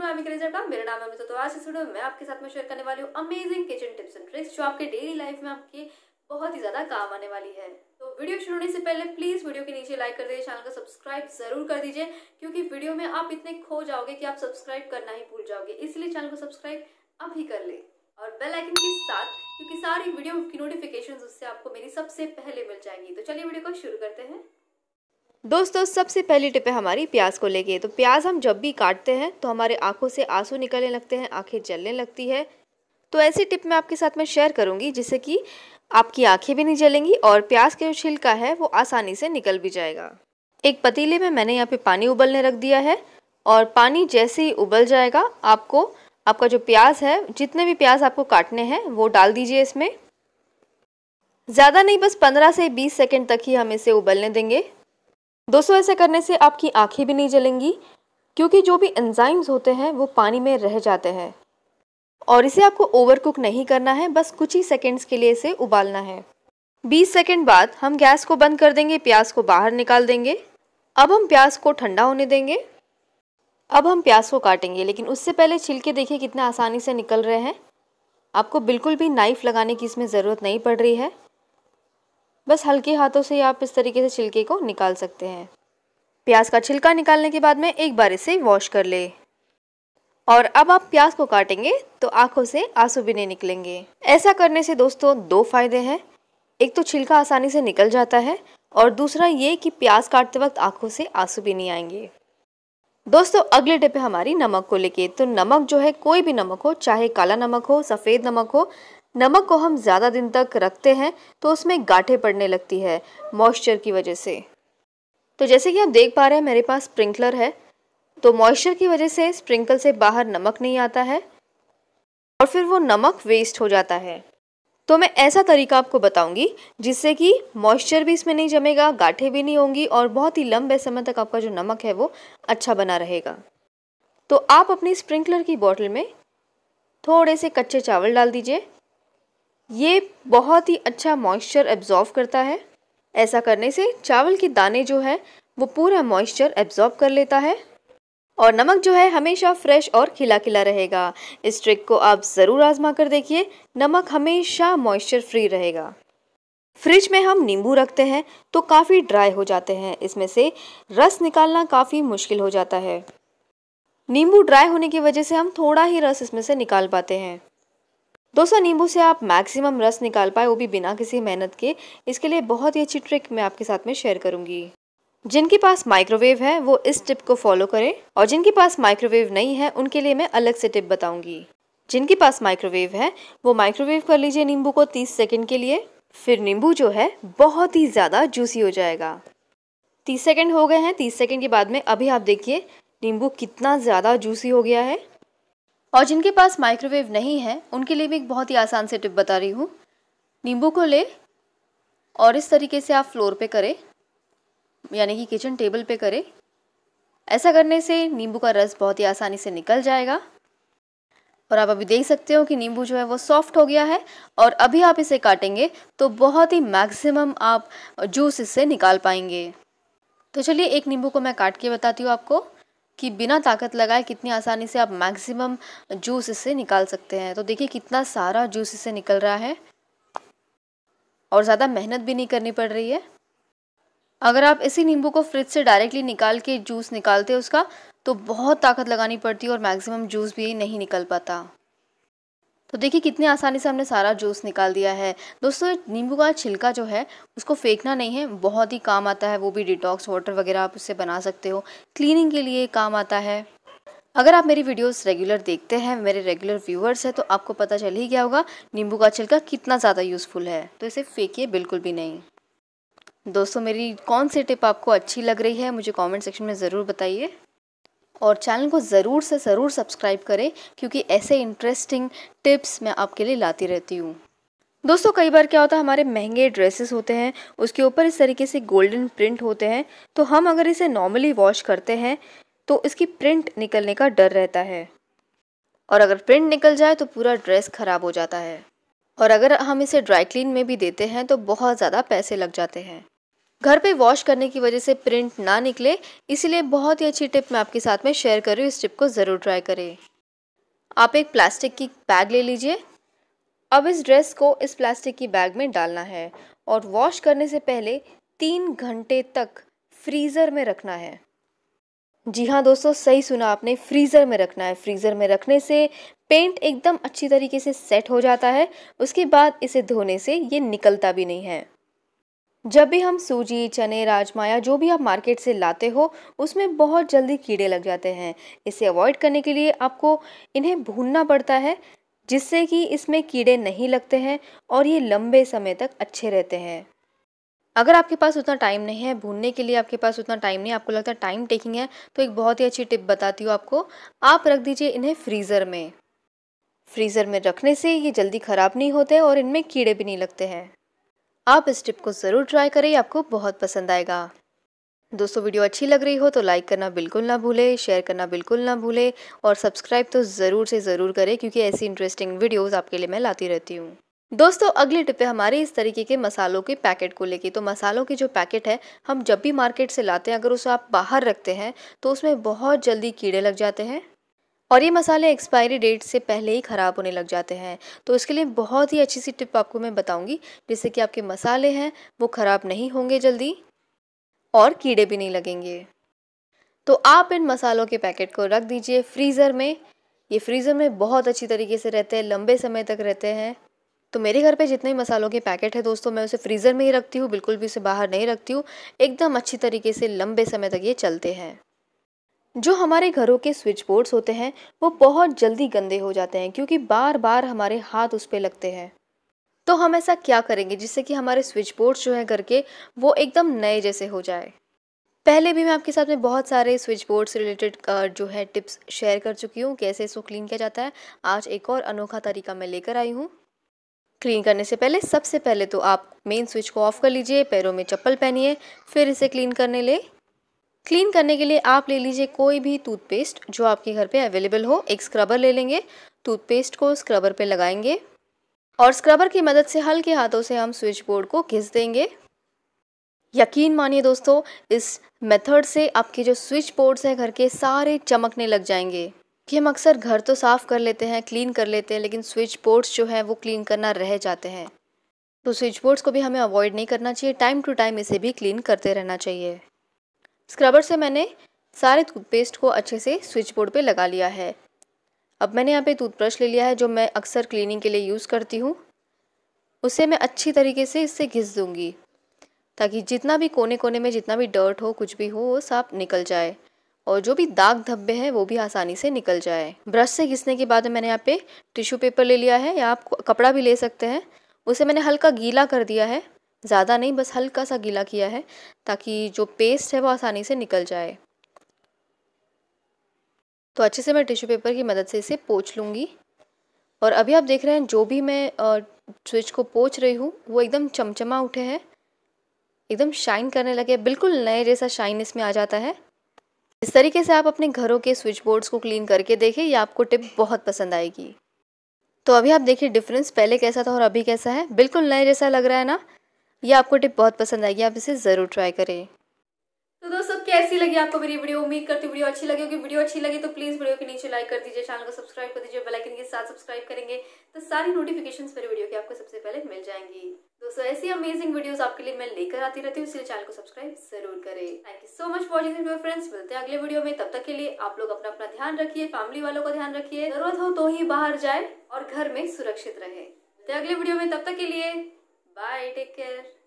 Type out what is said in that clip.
मेरा नाम तो आज इस वीडियो में आपके साथ में शेयर करने वाली हूँ amazing kitchen tips and tricks जो आपके डेली लाइफ में आपके बहुत ही ज्यादा काम आने वाली है तो वीडियो शुरू होने से पहले प्लीज वीडियो के नीचे लाइक कर दीजिए चैनल को सब्सक्राइब जरूर कर दीजिए क्योंकि वीडियो में आप इतने खो जाओगे की आप सब्सक्राइब करना ही भूल जाओगे इसलिए चैनल को सब्सक्राइब अभी कर ले और बेल आइकन के साथ क्योंकि सारी वीडियो की नोटिफिकेशन उससे आपको मेरी सबसे पहले मिल जाएंगी तो चलिए वीडियो को शुरू करते हैं दोस्तों सबसे पहली टिप है हमारी प्याज को लेके तो प्याज हम जब भी काटते हैं तो हमारे आंखों से आंसू निकलने लगते हैं आंखें जलने लगती है तो ऐसी टिप मैं आपके साथ में शेयर करूंगी जिससे कि आपकी आंखें भी नहीं जलेंगी और प्याज का जो छिलका है वो आसानी से निकल भी जाएगा एक पतीले में मैंने यहाँ पे पानी उबलने रख दिया है और पानी जैसे ही उबल जाएगा आपको आपका जो प्याज है जितने भी प्याज आपको काटने हैं वो डाल दीजिए इसमें ज़्यादा नहीं बस 15 से 20 सेकंड तक ही हम इसे उबलने देंगे दोस्तों ऐसे करने से आपकी आंखें भी नहीं जलेंगी क्योंकि जो भी एंजाइम्स होते हैं वो पानी में रह जाते हैं और इसे आपको ओवर कुक नहीं करना है बस कुछ ही सेकेंड्स के लिए इसे उबालना है 20 सेकेंड बाद हम गैस को बंद कर देंगे प्याज को बाहर निकाल देंगे अब हम प्याज को ठंडा होने देंगे अब हम प्याज को काटेंगे लेकिन उससे पहले छिलके देखिए कितना आसानी से निकल रहे हैं आपको बिल्कुल भी नाइफ़ लगाने की इसमें ज़रूरत नहीं पड़ रही है बस हल्के हाथों से आप इस तरीके से छिलके को निकाल सकते हैं प्याज का छिलका निकालने के बाद में एक बार इसे वॉश कर ले और अब आप प्याज को काटेंगे तो आंखों से आंसू भी नहीं निकलेंगे ऐसा करने से दोस्तों दो फायदे हैं एक तो छिलका आसानी से निकल जाता है और दूसरा ये कि प्याज काटते वक्त आंखों से आंसू भी नहीं आएंगे दोस्तों अगले डे पे हमारी नमक को लेके तो नमक जो है कोई भी नमक हो चाहे काला नमक हो सफ़ेद नमक हो नमक को हम ज़्यादा दिन तक रखते हैं तो उसमें गाठे पड़ने लगती है मॉइस्चर की वजह से तो जैसे कि आप देख पा रहे हैं मेरे पास स्प्रिंकलर है तो मॉइस्चर की वजह से स्प्रिंकल से बाहर नमक नहीं आता है और फिर वो नमक वेस्ट हो जाता है तो मैं ऐसा तरीका आपको बताऊंगी जिससे कि मॉइस्चर भी इसमें नहीं जमेगा गाठे भी नहीं होंगी और बहुत ही लंबे समय तक आपका जो नमक है वो अच्छा बना रहेगा तो आप अपनी स्प्रिंकलर की बॉटल में थोड़े से कच्चे चावल डाल दीजिए ये बहुत ही अच्छा मॉइस्चर एब्ज़ॉर्व करता है ऐसा करने से चावल के दाने जो है वो पूरा मॉइस्चर एब्ज़ॉर्व कर लेता है और नमक जो है हमेशा फ्रेश और खिला खिला रहेगा इस ट्रिक को आप ज़रूर आजमा कर देखिए नमक हमेशा मॉइस्चर फ्री रहेगा फ्रिज में हम नींबू रखते हैं तो काफ़ी ड्राई हो जाते हैं इसमें से रस निकालना काफ़ी मुश्किल हो जाता है नींबू ड्राई होने की वजह से हम थोड़ा ही रस इसमें से निकाल पाते हैं दोस्तों नींबू से आप मैक्सिमम रस निकाल पाए वो भी बिना किसी मेहनत के इसके लिए बहुत ही अच्छी ट्रिक मैं आपके साथ में शेयर करूंगी जिनके पास माइक्रोवेव है वो इस टिप को फॉलो करें और जिनके पास माइक्रोवेव नहीं है उनके लिए मैं अलग से टिप बताऊंगी जिनके पास माइक्रोवेव है वो माइक्रोवेव कर लीजिए नींबू को तीस सेकेंड के लिए फिर नींबू जो है बहुत ही ज़्यादा जूसी हो जाएगा तीस सेकेंड हो गए हैं तीस सेकेंड के बाद में अभी आप देखिए नींबू कितना ज़्यादा जूसी हो गया है और जिनके पास माइक्रोवेव नहीं है उनके लिए भी एक बहुत ही आसान से टिप बता रही हूँ नींबू को ले और इस तरीके से आप फ्लोर पे करें यानी कि किचन टेबल पे करें ऐसा करने से नींबू का रस बहुत ही आसानी से निकल जाएगा और आप अभी देख सकते हो कि नींबू जो है वो सॉफ्ट हो गया है और अभी आप इसे काटेंगे तो बहुत ही मैक्सिमम आप जूस इससे निकाल पाएंगे तो चलिए एक नींबू को मैं काट के बताती हूँ आपको कि बिना ताकत लगाए कितनी आसानी से आप मैक्सिमम जूस इससे निकाल सकते हैं तो देखिए कितना सारा जूस इससे निकल रहा है और ज़्यादा मेहनत भी नहीं करनी पड़ रही है अगर आप इसी नींबू को फ्रिज से डायरेक्टली निकाल के जूस निकालते उसका तो बहुत ताकत लगानी पड़ती है और मैक्सिमम जूस भी नहीं निकल पाता तो देखिए कितने आसानी से हमने सारा जूस निकाल दिया है दोस्तों नींबू का छिलका जो है उसको फेंकना नहीं है बहुत ही काम आता है वो भी डिटॉक्स वाटर वगैरह आप उससे बना सकते हो क्लीनिंग के लिए काम आता है अगर आप मेरी वीडियोस रेगुलर देखते हैं मेरे रेगुलर व्यूअर्स हैं तो आपको पता चल ही गया होगा नींबू का छिलका कितना ज़्यादा यूज़फुल है तो इसे फेंकिए बिल्कुल भी नहीं दोस्तों मेरी कौन सी टिप आपको अच्छी लग रही है मुझे कमेंट सेक्शन में ज़रूर बताइए और चैनल को ज़रूर से ज़रूर सब्सक्राइब करें क्योंकि ऐसे इंटरेस्टिंग टिप्स मैं आपके लिए लाती रहती हूँ दोस्तों कई बार क्या होता है हमारे महंगे ड्रेसेस होते हैं उसके ऊपर इस तरीके से गोल्डन प्रिंट होते हैं तो हम अगर इसे नॉर्मली वॉश करते हैं तो इसकी प्रिंट निकलने का डर रहता है और अगर प्रिंट निकल जाए तो पूरा ड्रेस ख़राब हो जाता है और अगर हम इसे ड्राई क्लीन में भी देते हैं तो बहुत ज़्यादा पैसे लग जाते हैं घर पे वॉश करने की वजह से प्रिंट ना निकले इसलिए बहुत ही अच्छी टिप मैं आपके साथ में शेयर कर रही हूँ इस टिप को ज़रूर ट्राई करें आप एक प्लास्टिक की बैग ले लीजिए अब इस ड्रेस को इस प्लास्टिक की बैग में डालना है और वॉश करने से पहले तीन घंटे तक फ्रीज़र में रखना है जी हाँ दोस्तों सही सुना आपने फ्रीज़र में रखना है फ्रीज़र में रखने से पेंट एकदम अच्छी तरीके से सेट हो जाता है उसके बाद इसे धोने से ये निकलता भी नहीं है जब भी हम सूजी चने राजमा या जो भी आप मार्केट से लाते हो उसमें बहुत जल्दी कीड़े लग जाते हैं इसे अवॉइड करने के लिए आपको इन्हें भूनना पड़ता है जिससे कि इसमें कीड़े नहीं लगते हैं और ये लंबे समय तक अच्छे रहते हैं अगर आपके पास उतना टाइम नहीं है भूनने के लिए आपके पास उतना टाइम नहीं आपको लगता है टाइम टेकिंग है तो एक बहुत ही अच्छी टिप बताती हूँ आपको आप रख दीजिए इन्हें फ्रीज़र में फ्रीज़र में रखने से ये जल्दी ख़राब नहीं होते और इनमें कीड़े भी नहीं लगते हैं आप इस टिप को ज़रूर ट्राई करें आपको बहुत पसंद आएगा दोस्तों वीडियो अच्छी लग रही हो तो लाइक करना बिल्कुल ना भूले शेयर करना बिल्कुल ना भूले और सब्सक्राइब तो ज़रूर से ज़रूर करें क्योंकि ऐसी इंटरेस्टिंग वीडियोस आपके लिए मैं लाती रहती हूँ दोस्तों अगली टिप है हमारे इस तरीके के मसालों के पैकेट को लेके तो मसालों की जो पैकेट है हम जब भी मार्केट से लाते हैं अगर उसे आप बाहर रखते हैं तो उसमें बहुत जल्दी कीड़े लग जाते हैं और ये मसाले एक्सपायरी डेट से पहले ही ख़राब होने लग जाते हैं तो इसके लिए बहुत ही अच्छी सी टिप आपको मैं बताऊँगी जिससे कि आपके मसाले हैं वो ख़राब नहीं होंगे जल्दी और कीड़े भी नहीं लगेंगे तो आप इन मसालों के पैकेट को रख दीजिए फ्रीज़र में ये फ्रीज़र में बहुत अच्छी तरीके से रहते हैं लंबे समय तक रहते हैं तो मेरे घर पे जितने मसालों के पैकेट है दोस्तों मैं उसे फ्रीज़र में ही रखती हूँ बिल्कुल भी उसे बाहर नहीं रखती हूँ एकदम अच्छी तरीके से लंबे समय तक ये चलते हैं जो हमारे घरों के स्विच बोर्ड्स होते हैं वो बहुत जल्दी गंदे हो जाते हैं क्योंकि बार बार हमारे हाथ उस पर लगते हैं तो हम ऐसा क्या करेंगे जिससे कि हमारे स्विच बोर्ड्स जो हैं घर के वो एकदम नए जैसे हो जाए पहले भी मैं आपके साथ में बहुत सारे स्विच बोर्ड से रिलेटेड जो है टिप्स शेयर कर चुकी हूँ कैसे इसको क्लीन किया जाता है आज एक और अनोखा तरीका मैं लेकर आई हूँ क्लीन करने से पहले सबसे पहले तो आप मेन स्विच को ऑफ़ कर लीजिए पैरों में चप्पल पहनिए फिर इसे क्लीन करने ले क्लीन करने के लिए आप ले लीजिए कोई भी टूथपेस्ट जो आपके घर पे अवेलेबल हो एक स्क्रबर ले लेंगे टूथपेस्ट को स्क्रबर पे लगाएंगे और स्क्रबर की मदद से हल्के हाथों से हम स्विच बोर्ड को घिस देंगे यकीन मानिए दोस्तों इस मेथड से आपके जो स्विच बोर्ड्स हैं घर के सारे चमकने लग जाएंगे कि हम अक्सर घर तो साफ़ कर लेते हैं क्लीन कर लेते हैं लेकिन स्विच बोर्ड्स जो हैं वो क्लीन करना रह जाते हैं तो स्विच बोर्ड्स को भी हमें अवॉइड नहीं करना चाहिए टाइम टू टाइम इसे भी क्लीन करते रहना चाहिए स्क्रबर से मैंने सारे टूथपेस्ट को अच्छे से स्विच बोर्ड पर लगा लिया है अब मैंने यहाँ पे टूथब्रश ले लिया है जो मैं अक्सर क्लीनिंग के लिए यूज़ करती हूँ उसे मैं अच्छी तरीके से इससे घिस दूँगी ताकि जितना भी कोने कोने में जितना भी डर्ट हो कुछ भी हो वो साफ निकल जाए और जो भी दाग धब्बे हैं वो भी आसानी से निकल जाए ब्रश से घिसने के बाद मैंने यहाँ पे टिश्यू पेपर ले लिया है या आप कपड़ा भी ले सकते हैं उसे मैंने हल्का गीला कर दिया है ज़्यादा नहीं बस हल्का सा गीला किया है ताकि जो पेस्ट है वो आसानी से निकल जाए तो अच्छे से मैं टिश्यू पेपर की मदद से इसे पोछ लूँगी और अभी आप देख रहे हैं जो भी मैं स्विच को पोछ रही हूँ वो एकदम चमचमा उठे हैं एकदम शाइन करने लगे बिल्कुल नए जैसा शाइन इसमें आ जाता है इस तरीके से आप अपने घरों के स्विच बोर्ड्स को क्लीन करके देखें ये आपको टिप बहुत पसंद आएगी तो अभी आप देखिए डिफरेंस पहले कैसा था और अभी कैसा है बिल्कुल नए जैसा लग रहा है ना ये आपको टिप बहुत पसंद आएगी आप इसे ज़रूर ट्राई करें तो दोस्तों कैसी लगी आपको मेरी वीडियो उम्मीद करती हूँ वीडियो अच्छी लगी होगी वीडियो अच्छी लगी तो प्लीज़ वीडियो के नीचे लाइक कर दीजिए चैनल को सब्सक्राइब कर दीजिए बेलाइकन के साथ सब्सक्राइब करेंगे तो सारी नोटिफिकेशन मेरी वीडियो की आपको सबसे पहले मिल जाएंगी दोस्तों ऐसी अमेजिंग वीडियोस आपके लिए मैं लेकर आती रहती हूँ इसलिए चैनल को सब्सक्राइब जरूर करें thank you so much watching friends मिलते हैं अगले वीडियो में तब तक के लिए आप लोग अपना अपना ध्यान रखिए फैमिली वालों का ध्यान रखिए जरूरत हो तो ही बाहर जाए और घर में सुरक्षित रहे अगले वीडियो में तब तक के लिए Bye, take care.